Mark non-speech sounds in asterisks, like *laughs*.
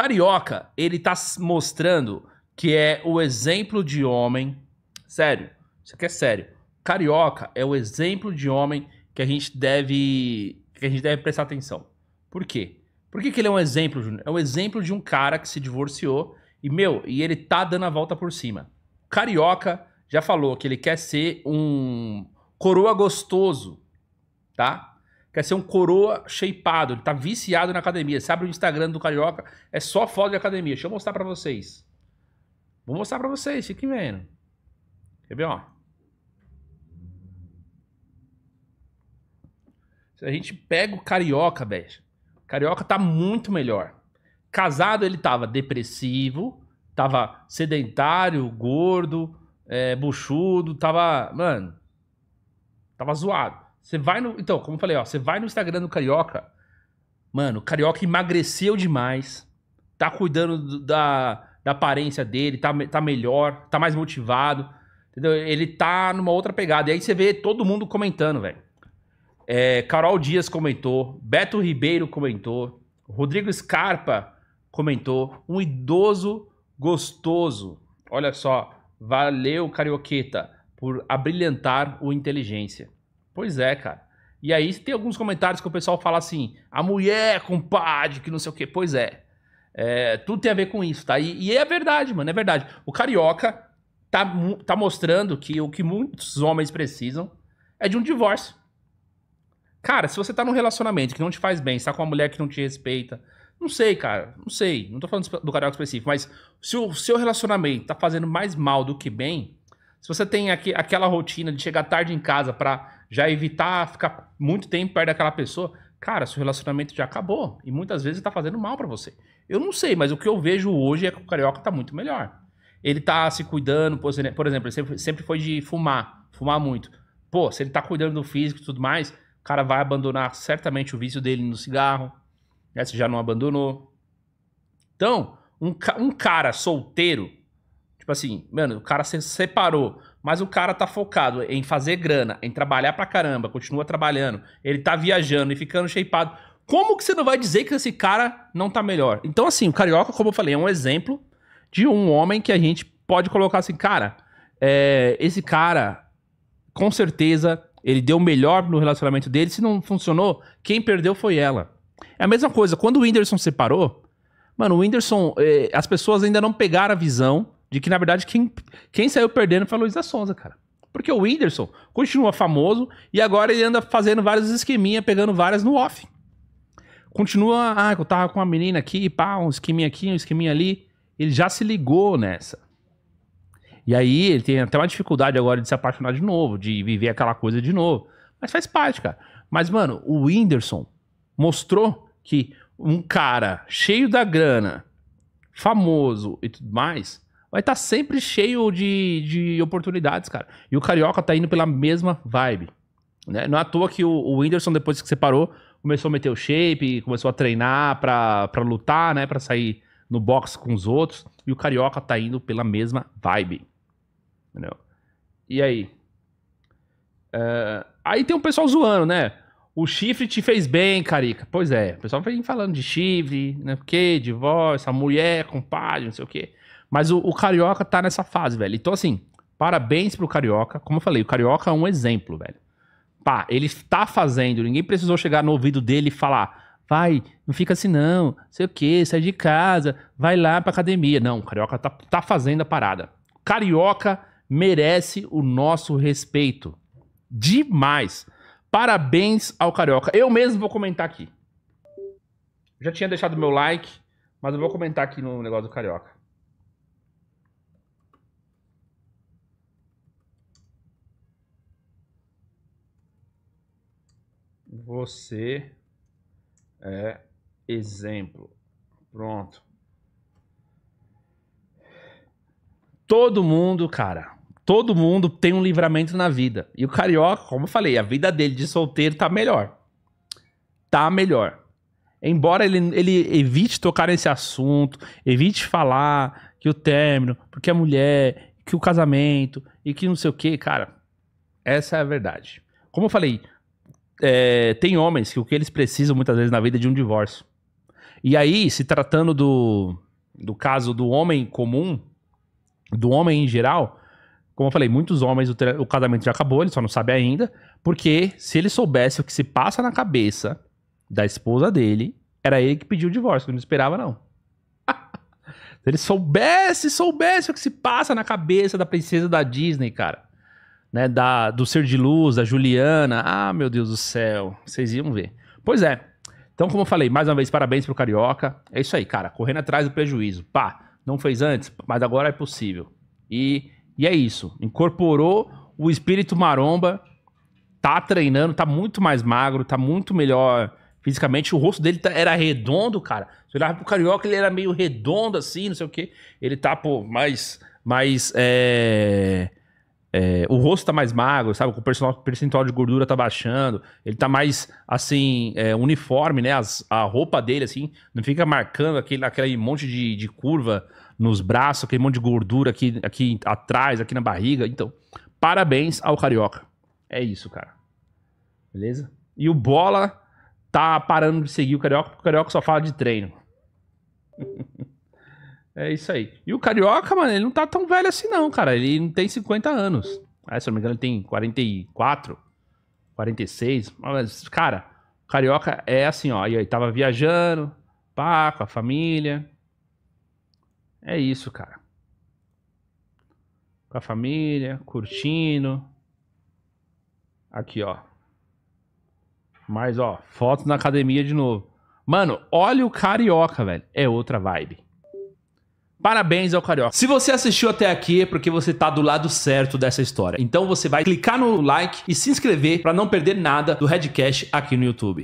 Carioca, ele tá mostrando que é o exemplo de homem. Sério, isso aqui é sério. Carioca é o exemplo de homem que a gente deve, que a gente deve prestar atenção. Por quê? Por que, que ele é um exemplo, Júnior? É um exemplo de um cara que se divorciou e, meu, e ele tá dando a volta por cima. Carioca já falou que ele quer ser um coroa gostoso, tá? quer ser um coroa shapeado, ele tá viciado na academia. Você abre o Instagram do Carioca, é só foto de academia. Deixa eu mostrar para vocês. Vou mostrar para vocês, fiquem vendo. Quer ver, ó? Se a gente pega o Carioca, velho, Carioca tá muito melhor. Casado, ele tava depressivo, tava sedentário, gordo, é, buchudo, tava, mano, tava zoado. Você vai no. Então, como eu falei, ó, você vai no Instagram do Carioca. Mano, o Carioca emagreceu demais. Tá cuidando do, da, da aparência dele, tá, tá melhor, tá mais motivado. Entendeu? Ele tá numa outra pegada. E aí você vê todo mundo comentando, velho. É, Carol Dias comentou, Beto Ribeiro comentou, Rodrigo Scarpa comentou, um idoso gostoso. Olha só, valeu Carioqueta por abrilhantar o inteligência. Pois é, cara. E aí tem alguns comentários que o pessoal fala assim, a mulher, compadre, que não sei o quê. Pois é. é tudo tem a ver com isso, tá? E, e, é verdade, mano, é verdade. O carioca tá, tá mostrando que o que muitos homens precisam é de um divórcio. Cara, se você tá num relacionamento que não te faz bem, está tá com uma mulher que não te respeita, não sei, cara, não sei. Não tô falando do carioca específico, mas se o seu relacionamento tá fazendo mais mal do que bem, se você tem aqui, aquela rotina de chegar tarde em casa para já evitar ficar muito tempo perto daquela pessoa, cara, seu relacionamento já acabou. E muitas vezes tá fazendo mal para você. Eu não sei, mas o que eu vejo hoje é que o carioca tá muito melhor. Ele tá se cuidando, por exemplo, ele sempre foi de fumar, fumar muito. Pô, se ele tá cuidando do físico e tudo mais, o cara vai abandonar certamente o vício dele no cigarro. Né? Se já não abandonou. Então, um, um cara solteiro, tipo assim, mano, o cara se separou, mas o cara tá focado em fazer grana, em trabalhar pra caramba, continua trabalhando, ele tá viajando e ficando shapeado. Como que você não vai dizer que esse cara não tá melhor? Então, assim, o Carioca, como eu falei, é um exemplo de um homem que a gente pode colocar assim, cara, é, esse cara, com certeza, ele deu o melhor no relacionamento dele. Se não funcionou, quem perdeu foi ela. É a mesma coisa, quando o Whindersson separou, mano, o Whindersson, eh, as pessoas ainda não pegaram a visão de que, na verdade, quem, quem saiu perdendo foi a Luísa Sonza, cara. Porque o Whindersson continua famoso e agora ele anda fazendo vários esqueminha, pegando várias no off. Continua, ah, eu tava com uma menina aqui, pá, um esqueminha aqui, um esqueminha ali. Ele já se ligou nessa. E aí ele tem até uma dificuldade agora de se apaixonar de novo, de viver aquela coisa de novo. Mas faz parte, cara. Mas, mano, o Whindersson mostrou que um cara cheio da grana, famoso e tudo mais, vai estar tá sempre cheio de, de oportunidades, cara. E o Carioca tá indo pela mesma vibe. Né? Não é à toa que o, o Whindersson, depois que separou, começou a meter o shape, começou a treinar pra, pra lutar, né? Pra sair no box com os outros. E o Carioca tá indo pela mesma vibe. Entendeu? E aí? Uh, aí tem um pessoal zoando, né? O chifre te fez bem, Carica. Pois é, o pessoal vem falando de chifre, né? Porque voz, a mulher, compadre, não sei o quê. Mas o, o Carioca tá nessa fase, velho. Então, assim, parabéns pro Carioca. Como eu falei, o Carioca é um exemplo, velho. Pá, ele tá fazendo, ninguém precisou chegar no ouvido dele e falar, vai, não fica assim não, sei o quê, sai de casa, vai lá pra academia. Não, o Carioca tá, tá fazendo a parada. Carioca merece o nosso respeito. Demais. Parabéns ao Carioca. Eu mesmo vou comentar aqui. Já tinha deixado meu like, mas eu vou comentar aqui no negócio do Carioca. Você é exemplo. Pronto. Todo mundo, cara, todo mundo tem um livramento na vida. E o carioca, como eu falei, a vida dele de solteiro tá melhor. Tá melhor. Embora ele, ele evite tocar nesse assunto, evite falar que o término, porque a é mulher, que o casamento e que não sei o que, cara, essa é a verdade. Como eu falei, é, tem homens que o que eles precisam muitas vezes na vida é de um divórcio. E aí, se tratando do, do caso do homem comum, do homem em geral, como eu falei, muitos homens, o, o casamento já acabou, ele só não sabe ainda, porque se ele soubesse o que se passa na cabeça da esposa dele, era ele que pediu o divórcio, não esperava não. *laughs* se ele soubesse, soubesse o que se passa na cabeça da princesa da Disney, cara né, da, do Ser de Luz, da Juliana. Ah, meu Deus do céu, vocês iam ver. Pois é. Então, como eu falei, mais uma vez, parabéns pro Carioca. É isso aí, cara, correndo atrás do prejuízo. Pá, não fez antes, mas agora é possível. E, e é isso. Incorporou o espírito maromba, tá treinando, tá muito mais magro, tá muito melhor fisicamente. O rosto dele tá, era redondo, cara. Se olhava pro Carioca, ele era meio redondo assim, não sei o quê. Ele tá, pô, mais. mais é é, o rosto tá mais magro, sabe? O percentual de gordura tá baixando. Ele tá mais, assim, é, uniforme, né? As, a roupa dele, assim, não fica marcando aquele, aquele monte de, de curva nos braços, aquele monte de gordura aqui, aqui atrás, aqui na barriga. Então, parabéns ao Carioca. É isso, cara. Beleza? E o Bola tá parando de seguir o Carioca, porque o Carioca só fala de treino. *laughs* É isso aí. E o Carioca, mano, ele não tá tão velho assim, não, cara. Ele não tem 50 anos. Ah, se eu não me engano, ele tem 44, 46. Mas, cara, o Carioca é assim, ó. Aí ele tava viajando, pá, com a família. É isso, cara. Com a família, curtindo. Aqui, ó. Mas, ó, fotos na academia de novo. Mano, olha o Carioca, velho. É outra vibe. Parabéns ao Carioca. Se você assistiu até aqui é porque você tá do lado certo dessa história. Então você vai clicar no like e se inscrever para não perder nada do Redcast aqui no YouTube.